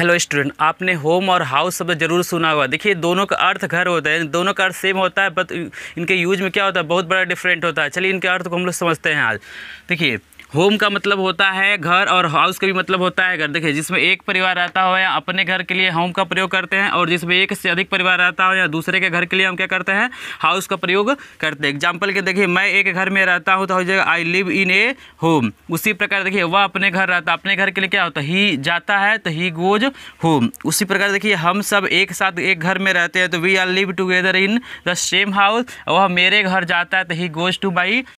hello student आपने home और house शब्द जरूर सुना हुआ देखिए दोनों का अर्थ घर होता है दोनों का अर्थ सेम होता है बट इनके यूज में क्या होता है बहुत बड़ा डिफरेंट होता है चलिए इनके अर्थ को हम लोग समझते हैं आज देखिए होम का मतलब होता है घर और हाउस का भी मतलब होता है घर देखिए जिसमें एक परिवार रहता हो या अपने घर के लिए होम का प्रयोग करते हैं और जिसमें एक से अधिक परिवार रहता हो या दूसरे के घर के लिए हम क्या करते हैं हाउस का प्रयोग करते हैं एग्जाम्पल के देखिए मैं एक घर में रहता हूँ तो हो जाएगा I live in A home उसी प्रकार देखिए वह अपने घर रहता अपने घर के लिए क्या होता ही जाता है तो ही गोज होम उसी प्रकार देखिए हम सब एक साथ एक घर में रहते हैं तो we are live together in the same house वह मेरे घर जाता है तो ही गोज टू माई